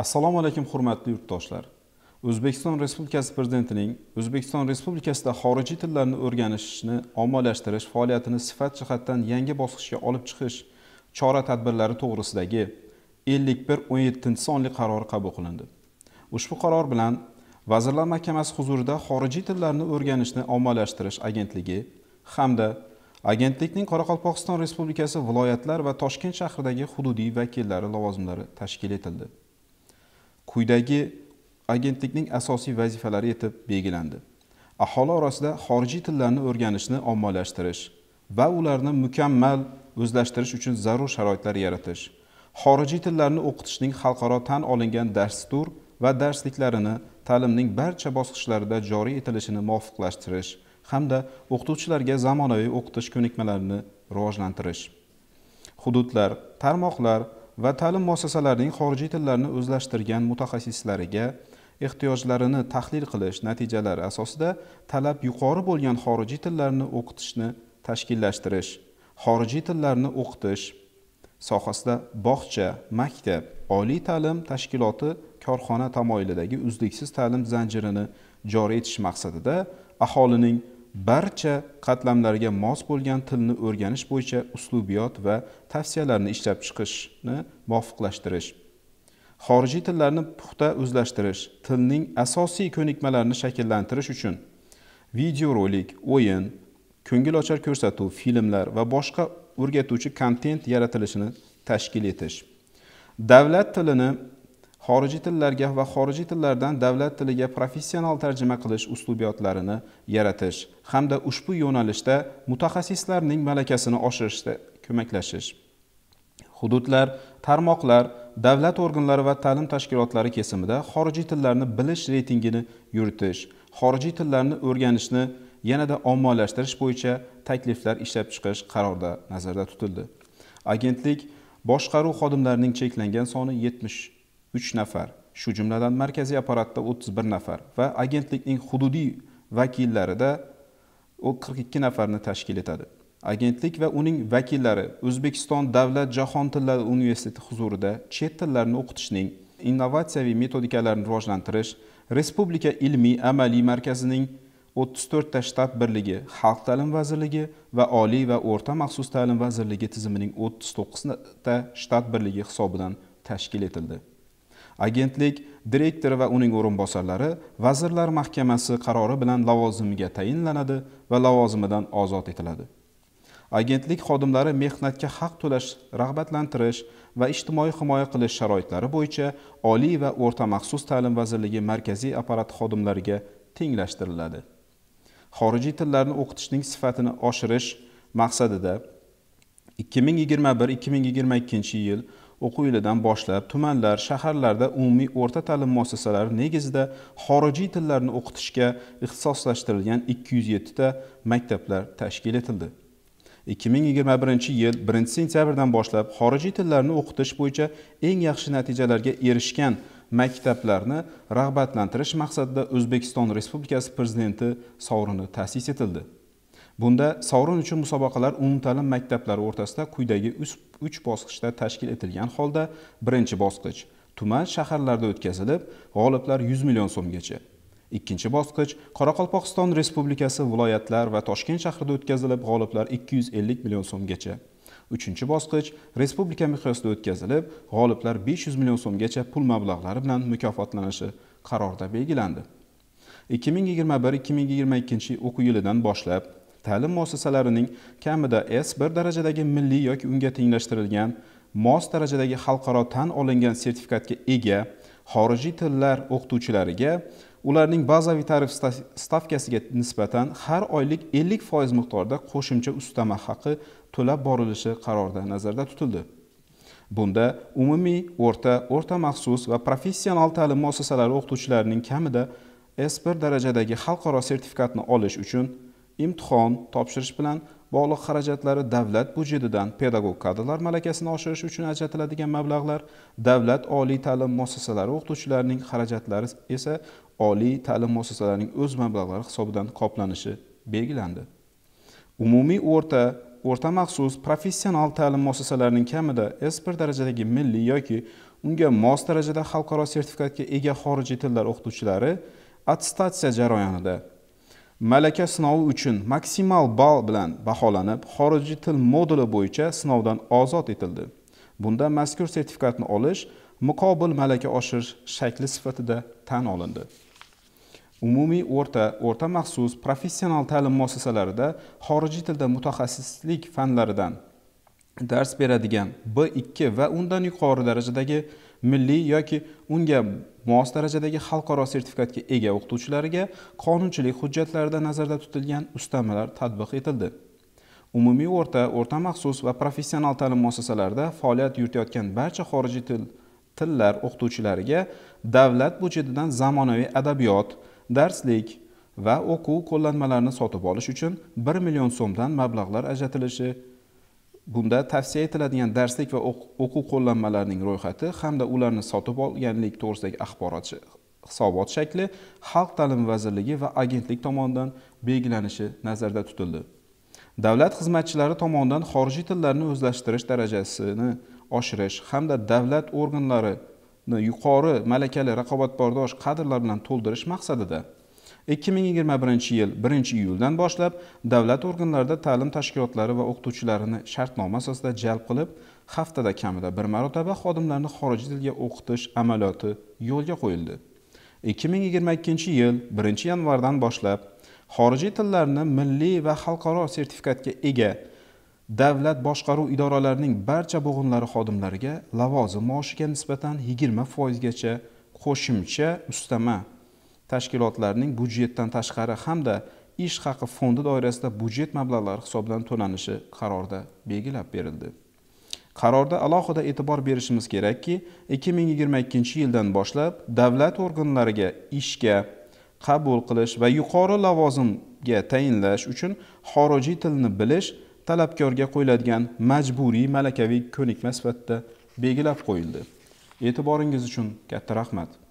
assalomu alaykum hurmatli yurtdoshlar o'zbekiston respublikasi prezidentining o'zbekiston respublikasida xorijiy tillarni o'rganishni ommalashtirish faoliyatini sifat jihatdan yangi bosqichga olib chiqish chora tadbirlari to'g'risidagi 51-17 sonli qarori qabul qilindi ushbu qaror bilan vazirlar mahkamasi huzurida xorijiy tillarni o'rganishni ommalashtirish agentligi hamda agentlikning qoraqalpog'iston respublikasi viloyatlar va toshkent shahridagi hududiy vakillari lavozimlari tashkil etildi quyidagi agentlikning asosiy vazifalari etib belgilandi aholi orasida xorijiy tillarni o'rganishni ommalashtirish va ularni mukammal o'zlashtirish uchun zarur sharoitlar yaratish xorijiy tillarni o'qitishning xalqaro tan olingan dastur va darsliklarini ta'limning barcha bosqichlarida joriy etilishini muvofiqlashtirish hamda o'qituvchilarga zamonaviy o'qitish ko'nikmalarini rivojlantirish hududlar tarmoqlar va ta'lim muassasalarining xorijiy tillarni o'zlashtirgan mutaxassislariga ehtiyojlarini tahlil qilish natijalari asosida talab yuqori bo'lgan xorijiy tillarni o'qitishni tashkillashtirish xorijiy tillarni o'qitish sohasida bog'cha maktab oliy ta'lim tashkiloti korxona tamoyilidagi uzluksiz ta'lim zanjirini joriy etish maqsadida aholining barcha qatlamlarga mos bo'lgan tilni o'rganish bo'yicha uslubiyot va tavsiyalarni ishlab chiqishni muvofiqlashtirish xorijiy tillarni puxta o'zlashtirish tilning asosiy ko'nikmalarini shakllantirish uchun videorolik o'yin ko'ngilochar ko'rsatuv filmlar va boshqa o'rgatuvchi kontent yaratilishini tashkil etish davlat tilini xorijiy tillarga va xorijiy tillardan davlat tiliga professional tarjima qilish uslubiyotlarini yaratish hamda ushbu yo'nalishda mutaxassislarning malakasini oshirishda ko'maklashish hududlar tarmoqlar davlat organlari va ta'lim tashkilotlari kesimida xorijiy tillarni bilish reytingini yuritish xorijiy tillarni o'rganishni yanada ommalashtirish bo'yicha takliflar ishlab chiqish qarorda nazarda tutildi agentlik boshqaruv xodimlarining cheklangan soni 70 3 nafar shu jumladan markaziy apparatda 31 nafar va agentlikning hududiy vakillarida u 42 nafarni tashkil etadi agentlik va uning vakillari o'zbekiston davlat jahon tillari universiteti huzurida chet tillarini o'qitishning innovatsiyaviy metodikalarini rivojlantirish respublika ilmiy amaliy markazining 34 ta shtab birligi xalq ta'lim vazirligi va oliy va o'rta maxsus ta'lim vazirligi tizimining 39 ta shtab birligi hisobidan tashkil etildi agentlik direktori va uning o'rinbosarlari vazirlar mahkamasi qarori bilan lavozimiga tayinlanadi va lavozimidan ozod etiladi agentlik xodimlari mehnatga haq to'lash rag'batlantirish va ijtimoiy himoya qilish sharoitlari bo'yicha oliy va o'rta maxsus ta'lim vazirligi markaziy apparat xodimlariga tenglashtiriladi xorijiy tillarni o'qitishning sifatini oshirish maqsadida 2021-2022 yil o'quv yilidan boshlab tumanlar shaharlarda umumiy o'rta ta'lim muassasalari negizida xorijiy tillarni o'qitishga ixtisoslashtirilgan 207 ta maktablar tashkil etildi 2021 yil 1 sentyabrdan boshlab xorijiy tillarni o'qitish bo'yicha eng yaxshi natijalarga erishgan maktablarni rag'batlantirish maqsadida o'zbekiston respublikasi prezidenti sovrini ta'sis etildi bunda sovrin uchun musobaqalar umumta'lim maktablari o'rtasida quyidagi uch bosqichda tashkil etilgan holda birinchi bosqich tuman shaharlarda o'tkazilib g'oliblar 100 million so'mgacha ikkinchi bosqich qoraqalpog'iston respublikasi viloyatlar va toshkent shahrida o'tkazilib g'oliblar 250 million so'mgacha uchinchi bosqich respublika miqyosida o'tkazilib g'oliblar 500 million so'mgacha pul mablag'lari bilan mukofotlanishi qarorda belgilandi 2021-2022 o'quv yilidan boshlab ta'lim muassasalarining kamida s bir darajadagi milliy yoki unga tenglashtirilgan mos darajadagi xalqaro tan olingan sertifikatga ega xorijiy tillar o'qituvchilariga ularning bazaviy tarif stavkasiga nisbatan har oylik 50 foiz miqdorda qo'shimcha ustama haqi to'lab borilishi qarorda nazarda tutildi bunda umumiy o'rta o'rta maxsus va professional ta'lim muassasalari o'qituvchilarining kamida s1 darajadagi xalqaro sertifikatni olish uchun imtihon topshirish bilan bog'liq xarajatlari davlat budjetidan pedagog kadrlar malakasini oshirish uchun ajratiladigan mablag'lar davlat oliy ta'lim muassasalari o'qituvchilarining xarajatlari esa oliy ta'lim muassasalarining o'z mablag'lari hisobidan qoplanishi belgilandi umumiy o'rta o'rta maxsus professional ta'lim muassasalarining kamida s1 darajadagi milliy yoki unga mos darajada xalqaro sertifikatga ega xorijiy tillar o'qituvchilari attestatsiya jarayonida malaka sinovi uchun maksimal ball bilan baholanib xorijiy til moduli bo'yicha sinovdan ozod etildi bunda mazkur sertifikatni olish muqobil malaka oshirish shakli sifatida tan olindi umumiy o'rta o'rta maxsus professional ta'lim muassasalarida xorijiy tilda mutaxassislik fanlaridan dars beradigan b2 va undan yuqori darajadagi milliy yoki unga mos darajadagi xalqaro sertifikatga ega o'qituvchilarga qonunchilik hujjatlarida nazarda tutilgan ustamalar tatbiq etildi umumiy o'rta o'rta maxsus va professional ta'lim muassasalarida faoliyat yuritayotgan barcha xorijiy til tillar o'qituvchilariga davlat budjetidan zamonaviy adabiyot darslik va o'quv qo'llanmalarini sotib olish uchun bir million so'mdan mablag'lar ajratilishi bunda tavsiya etiladigan darslik va o'quv qo'llanmalarining ro'yxati hamda ularni sotib olganlik to'g'risidagi axborot hisobot shakli xalq ta'limi vazirligi va agentlik tomonidan belgilanishi nazarda tutildi davlat xizmatchilari tomonidan xorijiy tillarni o'zlashtirish darajasini oshirish hamda davlat organlarini yuqori malakali raqobatbardosh kadrlar bilan to'ldirish maqsadida 2021 yil 1-iyuldan boshlab davlat organlarida ta'lim tashkilotlari va o'qituvchilarini shartnoma asosida jalb qilib, haftada kamida bir marotaba xodimlarni xorijiy tilga o'qitish amaliyoti yo'lga qo'yildi. 2022-yil 1-yanvardan boshlab xorijiy tillarni milliy va xalqaro sertifikatga ega davlat boshqaruv idoralarining barcha bo'g'inlari xodimlariga lavozim maoshiga nisbatan 20 foizgacha qo'shimcha ustama tashkilotlarning budjetdan tashqari hamda ish haqi fondi doirasida budjet mablag'lari hisobidan to'lanishi qarorda belgilab berildi qarorda alohida e'tibor berishimiz kerakki 2022 yildan boshlab davlat organlariga ishga qabul qilish va yuqori lavozimga tayinlash uchun xorijiy tilni bilish talabkorga qo'yiladigan majburiy malakaviy ko'nikma sifatida belgilab qo'yildi e'tiboringiz uchun katta rahmat